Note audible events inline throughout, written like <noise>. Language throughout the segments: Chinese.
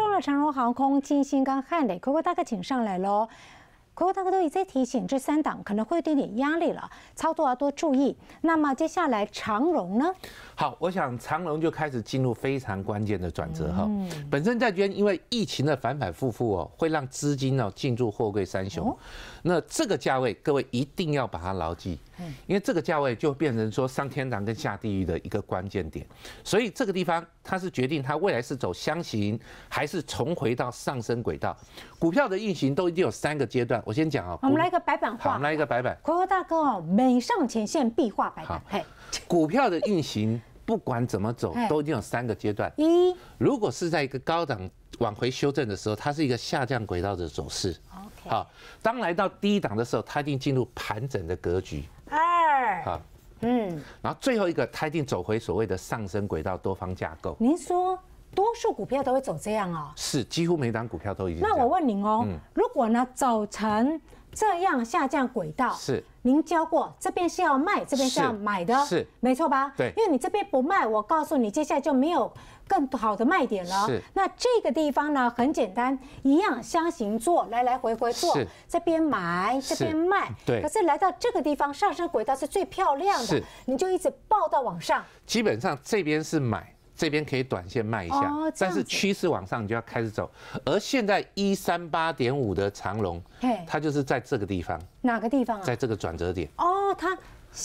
中了长荣航空、金星跟汉磊，葵花大哥请上来喽。葵花大哥都已再提醒，这三档可能会有点点压力了，操作要多注意。那么接下来长荣呢？好，我想长荣就开始进入非常关键的转折哈。嗯。本身在券因为疫情的反反复复哦，会让资金呢进入货柜三雄。那这个价位，各位一定要把它牢记，嗯。因为这个价位就变成说上天堂跟下地狱的一个关键点，所以这个地方。它是决定它未来是走箱型还是重回到上升轨道。股票的运行都一定有三个阶段，我先讲啊。我们来一个白板画。我们来一个白板。国华大哥哦，每上前线必画白板。股票的运行不管怎么走，都一定有三个阶段。一，如果是在一个高档往回修正的时候，它是一个下降轨道的走势。好，当来到低档的时候，它一定进入盘整的格局。二，好。嗯，然后最后一个一定走回所谓的上升轨道，多方架构。您说多数股票都会走这样哦？是，几乎每档股票都已经。那我问你哦，如果呢，早晨？这样下降轨道是，您教过，这边是要卖，这边是要买的，是没错吧？对，因为你这边不卖，我告诉你，接下来就没有更好的卖点了。是，那这个地方呢，很简单，一样相形做，来来回回做，这边买，这边卖，对。可是来到这个地方，上升轨道是最漂亮的，你就一直报到往上。基本上这边是买。这边可以短线卖一下，但是趋势往上你就要开始走。而现在一三八点五的长龙，它就是在这个地方。哪个地方啊？在这个转折点。哦，它，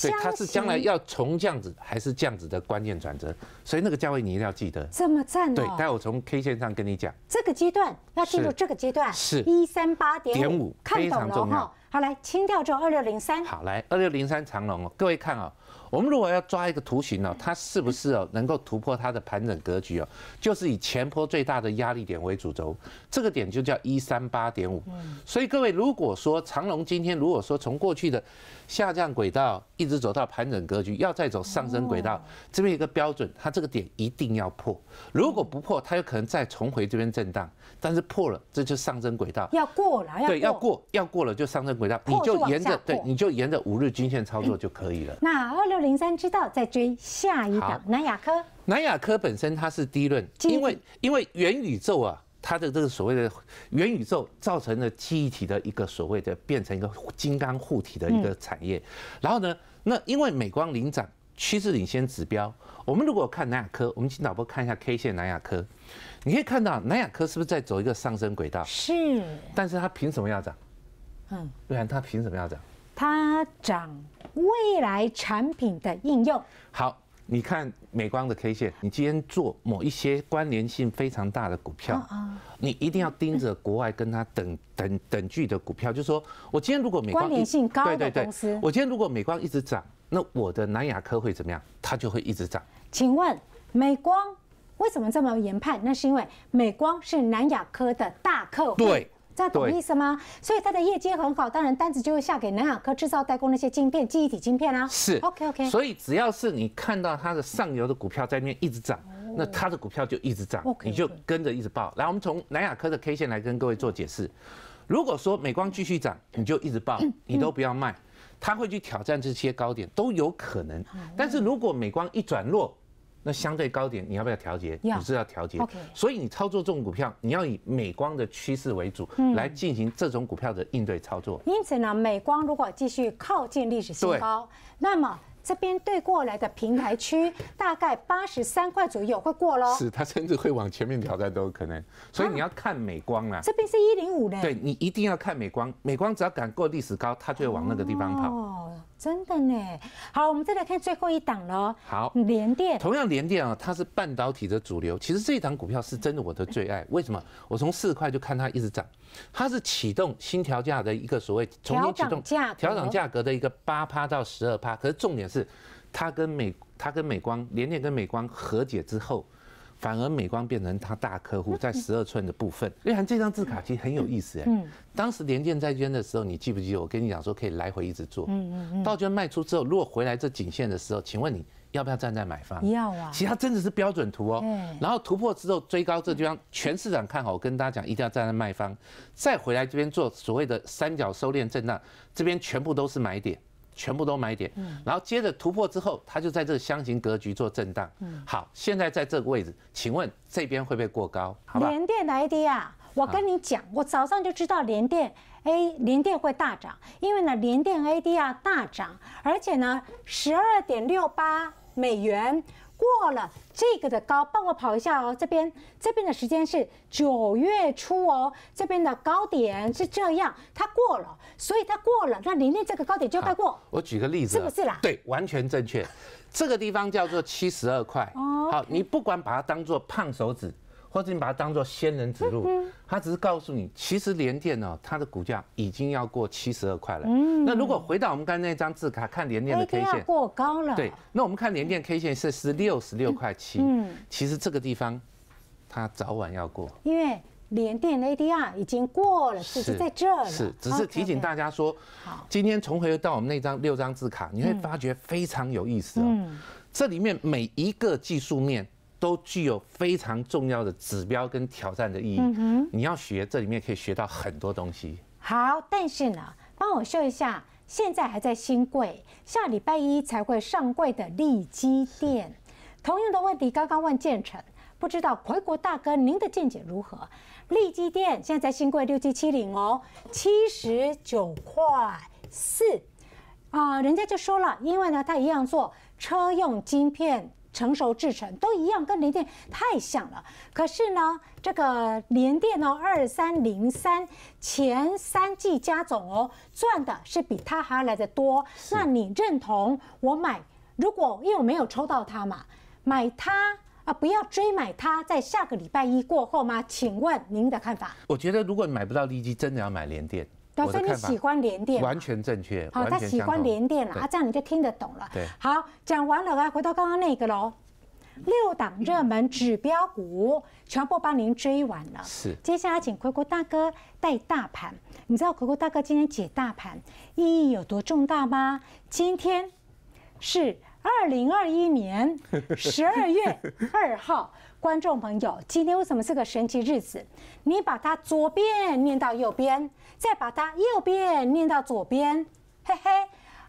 对，它是将来要从这样子还是这样子的关键转折，所以那个价位你一定要记得。怎么站的？对，待会从 K 线上跟你讲。这个阶段要进入这个阶段，是一三八点五，看懂了哈。好，来清掉之后二六零三。好，来二六零三长龙哦，各位看哦。我们如果要抓一个图形呢，它是不是哦能够突破它的盘整格局哦？就是以前波最大的压力点为主轴，这个点就叫一三八点五。所以各位，如果说长龙今天如果说从过去的下降轨道一直走到盘整格局，要再走上升轨道，这边一个标准，它这个点一定要破。如果不破，它有可能再重回这边震荡。但是破了，这就上升轨道要过了，要对要过要过了就上升轨道，你就沿着对你就沿着五日均线操作就可以了。那二六。零三知道在追下一档南亚科，南亚科本身它是低论，因为因为元宇宙啊，它的这个所谓的元宇宙造成的记忆体的一个所谓的变成一个金刚护体的一个产业，然后呢，那因为美光领涨趋势领先指标，我们如果看南亚科，我们请导播看一下 K 线南亚科，你可以看到南亚科是不是在走一个上升轨道？是，但是它凭什么要涨？嗯，不然它凭什么要涨？它涨。未来产品的应用。好，你看美光的 K 线，你今天做某一些关联性非常大的股票，你一定要盯着国外跟它等等等距的股票。就是说，我今天如果美光，关联性高的公司，我今天如果美光一直涨，那我的南亚科会怎么样？它就会一直涨。请问美光为什么这么研判？那是因为美光是南亚科的大客户。对。这样懂意思吗？所以它的业绩很好，当然单子就会下给南亚科制造代工那些晶片、记忆体晶片啦。是，OK OK。所以只要是你看到它的上游的股票在那边一直涨，那它的股票就一直涨，你就跟着一直报。来，我们从南亚科的 K 线来跟各位做解释。如果说美光继续涨，你就一直报，你都不要卖，它会去挑战这些高点都有可能。但是如果美光一转弱，那相对高点，你要不要调节？你是要调节。所以你操作这种股票，你要以美光的趋势为主来进行这种股票的应对操作。因此呢，美光如果继续靠近历史新高，那么这边对过来的平台区 <laughs> 大概八十三块左右会过了。是，它甚至会往前面挑战都有可能。所以你要看美光啊、这边是一零五的。对你一定要看美光，美光只要敢过历史高，它就会往那个地方跑。真的呢，好，我们再来看最后一档喽。好，联电，同样联电啊，它是半导体的主流。其实这一档股票是真的我的最爱，为什么？我从四块就看它一直涨，它是启动新调价的一个所谓重新启动价，调涨价格的一个八趴到十二趴。可是重点是，它跟美它跟美光联电跟美光和解之后。反而美光变成他大客户，在十二寸的部分。瑞涵这张字卡其实很有意思哎，当时联电在捐的时候，你记不记？我跟你讲说可以来回一直做，嗯嗯嗯，到捐卖出之后，如果回来这颈线的时候，请问你要不要站在买方？要啊。其实它真的是标准图哦，然后突破之后追高这地方，全市场看好。我跟大家讲，一定要站在卖方，再回来这边做所谓的三角收敛震荡，这边全部都是买点。全部都买点，然后接着突破之后，它就在这个箱型格局做震荡。好，现在在这个位置，请问这边会不会过高？好吧，联电的 ADR，我跟你讲，我早上就知道联电 A 联电会大涨，因为呢联电 ADR 大涨，而且呢十二点六八美元。过了这个的高，帮我跑一下哦。这边这边的时间是九月初哦，这边的高点是这样，它过了，所以它过了，那里面这个高点就该过。我举个例子，是不是啦？对，完全正确。这个地方叫做七十二块哦。好，你不管把它当做胖手指。或者你把它当做仙人指路，它只是告诉你，其实联电呢，它的股价已经要过七十二块了。嗯，那如果回到我们刚才那张字卡，看联电的 K 线，过高了。对，那我们看联电 K 线是是六十六块七。嗯，其实这个地方它早晚要过，因为连电 ADR 已经过了，就是在这了。是，只是提醒大家说，好，今天重回到我们那张六张字卡，你会发觉非常有意思哦。嗯，这里面每一个技术面。都具有非常重要的指标跟挑战的意义。嗯你要学这里面可以学到很多东西。好，但是呢，帮我秀一下，现在还在新柜，下礼拜一才会上柜的利基店。同样的问题刚刚问建成，不知道回国大哥您的见解如何？利基店现在在新柜六七七零哦，七十九块四啊，人家就说了，因为呢，他一样做车用晶片。成熟制成都一样，跟联电太像了。可是呢，这个联电哦，二三零三前三季加总哦，赚的是比它还要来的多。那你认同我买？如果因为我没有抽到它嘛，买它啊，不要追买它，在下个礼拜一过后吗？请问您的看法？我觉得如果买不到利基，真的要买联电。对，所以你喜欢连电，完全正确。好，他喜欢连电了，啊，这样你就听得懂了。对，好，讲完了，来回到刚刚那个喽，六档热门指标股全部帮您追完了。是，接下来请奎国大哥带大盘。你知道奎国大哥今天解大盘意义有多重大吗？今天是二零二一年十二月二号。观众朋友，今天为什么是个神奇日子？你把它左边念到右边，再把它右边念到左边，嘿嘿。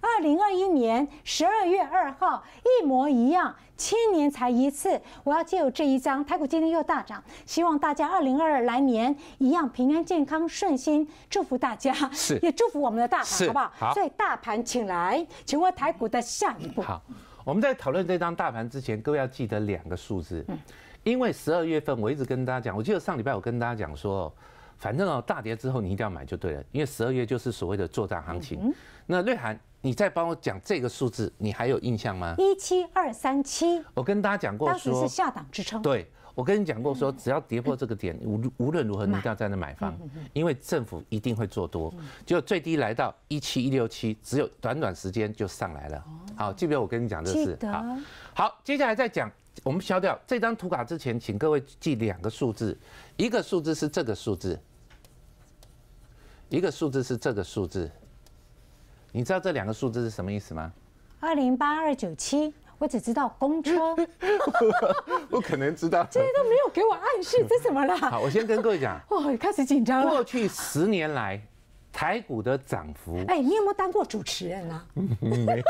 二零二一年十二月二号，一模一样，千年才一次。我要借由这一张，台股今天又大涨，希望大家二零二二来年一样平安健康顺心，祝福大家。是，也祝福我们的大盘，好不好？所以大盘，请来，请问台股的下一步？好，我们在讨论这张大盘之前，各位要记得两个数字。嗯。因为十二月份我一直跟大家讲，我记得上礼拜我跟大家讲说，反正哦大跌之后你一定要买就对了，因为十二月就是所谓的作战行情。那瑞涵，你再帮我讲这个数字，你还有印象吗？一七二三七，我跟大家讲过，当时是下档支撑。对，我跟你讲过说，只要跌破这个点，无无论如何你一定要在那买方，因为政府一定会做多，就最低来到一七一六七，只有短短时间就上来了。好，记不记得我跟你讲这事？好，好，接下来再讲。我们消掉这张图卡之前，请各位记两个数字，一个数字是这个数字，一个数字是这个数字。你知道这两个数字是什么意思吗？二零八二九七，我只知道公车。<laughs> 我可能知道，<laughs> 这些都没有给我暗示，这怎么啦？好，我先跟各位讲。<laughs> 哇，开始紧张了。过去十年来。台股的涨幅，哎，你有没有当过主持人啊？<laughs> 没有，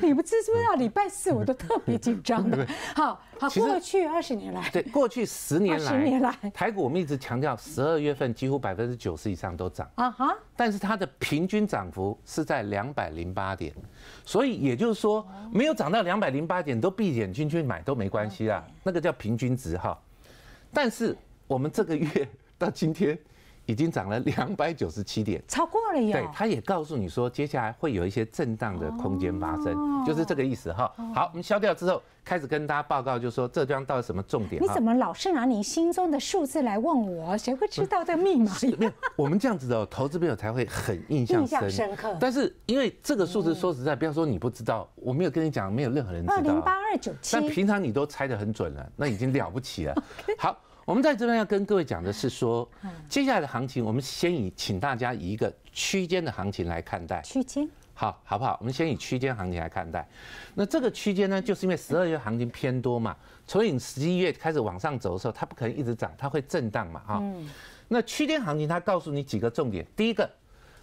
你不知是不是？礼拜四我都特别紧张的。<laughs> 好，好，过去二十年来，对，过去十年来，十年来，台股我们一直强调，十二月份几乎百分之九十以上都涨啊哈。但是它的平均涨幅是在两百零八点，所以也就是说，没有涨到两百零八点，都闭眼睛去买都没关系啦，那个叫平均值哈。但是我们这个月到今天。已经涨了两百九十七点，超过了呀。对，他也告诉你说，接下来会有一些震荡的空间发生，就是这个意思哈。好，我们消掉之后，开始跟大家报告，就说这地方到什么重点。你怎么老是拿你心中的数字来问我？谁会知道这密码？没有，我们这样子的投资朋友才会很印象深刻。但是因为这个数字，说实在，不要说你不知道，我没有跟你讲，没有任何人知道。二零八二九七。但平常你都猜得很准了，那已经了不起了。<laughs> 好。我们在这边要跟各位讲的是说，接下来的行情，我们先以请大家以一个区间的行情来看待。区间，好，好不好？我们先以区间行情来看待。那这个区间呢，就是因为十二月行情偏多嘛，所以十一月开始往上走的时候，它不可能一直涨，它会震荡嘛，哈。那区间行情它告诉你几个重点，第一个，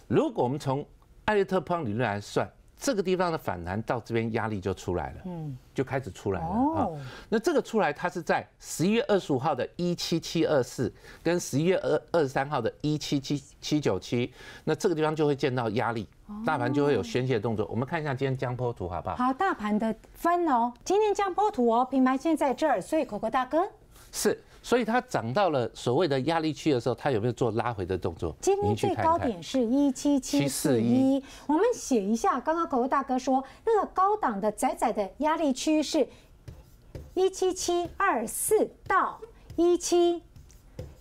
如果我们从艾略特波理论来算。这个地方的反弹到这边压力就出来了，嗯，就开始出来了啊。那这个出来它是在十一月二十五号的一七七二四，跟十一月二二十三号的一七七七九七，那这个地方就会见到压力，大盘就会有宣泄动作。我们看一下今天江波图好不好？好，大盘的分哦，今天江波图哦，平盘线在这儿，所以狗狗大哥是。所以它涨到了所谓的压力区的时候，它有没有做拉回的动作？今天最高点是一七七四一。我们写一下，刚刚狗狗大哥说那个高档的窄窄的压力区是一七七二四到一七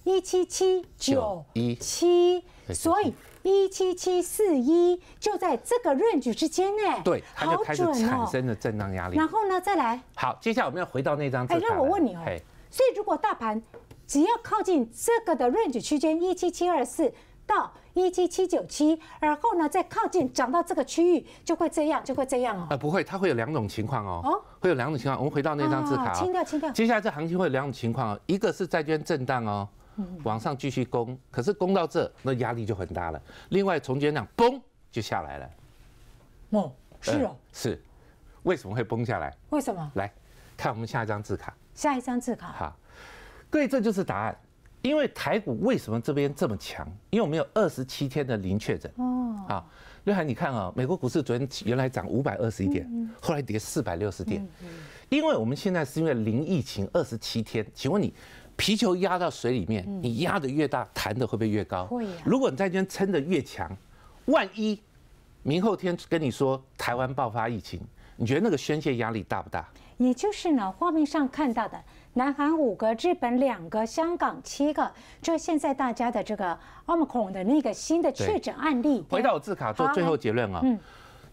一七七九一七，所以一七七四一就在这个 range 之间呢，对，好准哦。然后呢，再来。好，接下来我们要回到那张哎，那我问你哦。所以，如果大盘只要靠近这个的 range 区间一七七二四到一七七九七，而后呢再靠近涨到这个区域，就会这样，就会这样哦。呃，不会，它会有两种情况哦。哦。会有两种情况。我们回到那张字卡。清掉，清掉。接下来这行情会有两种情况哦，一个是债券震荡哦，往上继续攻，可是攻到这，那压力就很大了。另外，从前讲崩就下来了。哦，是哦，是。为什么会崩下来？为什么？来看我们下一张字卡。下一张字卡，好，各位，这就是答案。因为台股为什么这边这么强？因为我们有二十七天的零确诊。哦，好，瑞涵，你看啊，美国股市昨天原来涨五百二十一点，后来跌四百六十点。因为我们现在是因为零疫情二十七天，请问你，皮球压到水里面，你压的越大，弹的会不会越高？会。如果你在这边撑的越强，万一明后天跟你说台湾爆发疫情，你觉得那个宣泄压力大不大？也就是呢，画面上看到的，南韩五个，日本两个，香港七个。就现在大家的这个澳门的那个新的确诊案例，回到我卡做最后结论啊。嗯，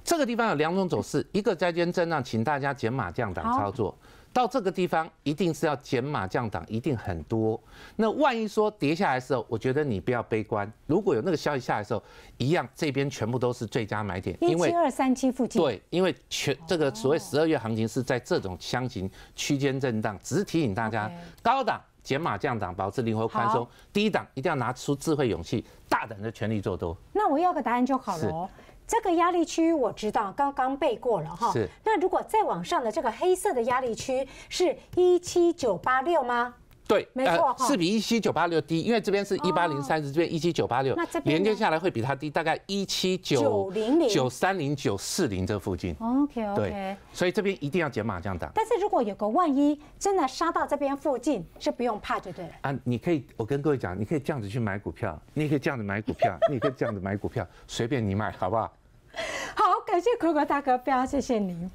这个地方有两种走势，一个在捐赠，让，请大家减码降档操作。到这个地方一定是要减码降档，一定很多。那万一说跌下来的时候，我觉得你不要悲观。如果有那个消息下来的时候，一样这边全部都是最佳买点，因为二三七附近。对，因为全这个所谓十二月行情是在这种箱型区间震荡。只是提醒大家，高档减码降档，保持灵活宽松；低档一定要拿出智慧勇气，大胆的全力做多。那我要个答案就好了。这个压力区我知道，刚刚背过了哈。是。那如果再往上的这个黑色的压力区是一七九八六吗？对，没错是比一七九八六低，因为这边是一八零三这边一七九八六，那这连接下来会比它低，大概一七九零零九三零九四零这附近。OK OK。对，所以这边一定要减码这样涨。但是如果有个万一真的杀到这边附近，是不用怕就对了。啊，你可以，我跟各位讲，你可以这样子去买股票，你也可以这样子买股票，你也可以这样子买股票，随便你买好不好？<laughs> 好，感谢可可大哥非常谢谢您。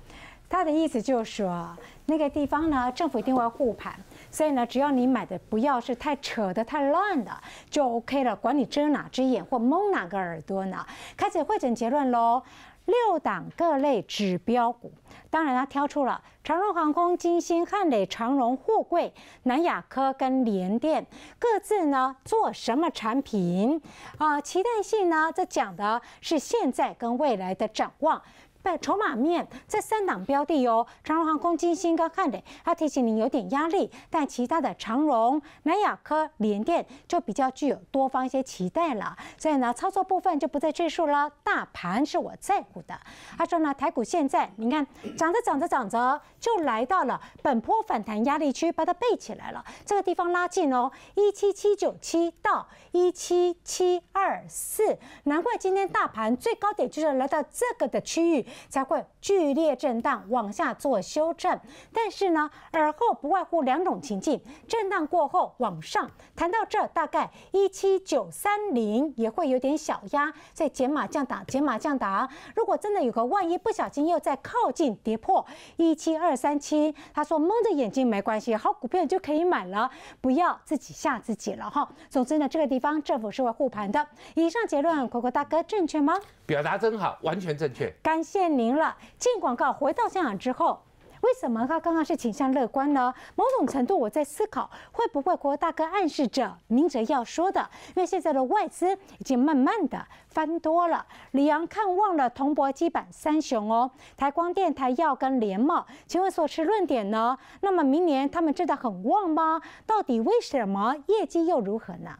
他的意思就是说，那个地方呢，政府一定会护盘，所以呢，只要你买的不要是太扯的、太乱的，就 OK 了。管你遮哪只眼或蒙哪个耳朵呢。开始会诊结论喽。六档各类指标股，当然他挑出了长荣航空、金星、汉磊、长荣货柜、南亚科跟联电，各自呢做什么产品？啊，期待性呢？这讲的是现在跟未来的展望。筹码面这三档标的哦，长荣航空、金星高看的，它提醒您有点压力，但其他的长荣、南亚科、联电就比较具有多方一些期待了。所以呢，操作部分就不再赘述了。大盘是我在乎的。他说呢，台股现在你看涨着涨着涨着，就来到了本波反弹压力区，把它背起来了。这个地方拉近哦，一七七九七到一七七二四，难怪今天大盘最高点就是来到这个的区域。才会剧烈震荡往下做修正，但是呢，耳后不外乎两种情境：震荡过后往上。谈到这，大概一七九三零也会有点小压，再减码降档，减码降档。如果真的有个万一，不小心又在靠近跌破一七二三七，他说蒙着眼睛没关系，好股票就可以买了，不要自己吓自己了哈。总之呢，这个地方政府是会护盘的。以上结论，果果大哥正确吗？表达真好，完全正确，感谢您了。进广告回到香港之后，为什么他刚刚是倾向乐观呢？某种程度我在思考，会不会郭大哥暗示着明哲要说的？因为现在的外资已经慢慢的翻多了。李阳看望了同博基板三雄哦，台光电台要跟联茂，请问所持论点呢？那么明年他们真的很旺吗？到底为什么业绩又如何呢？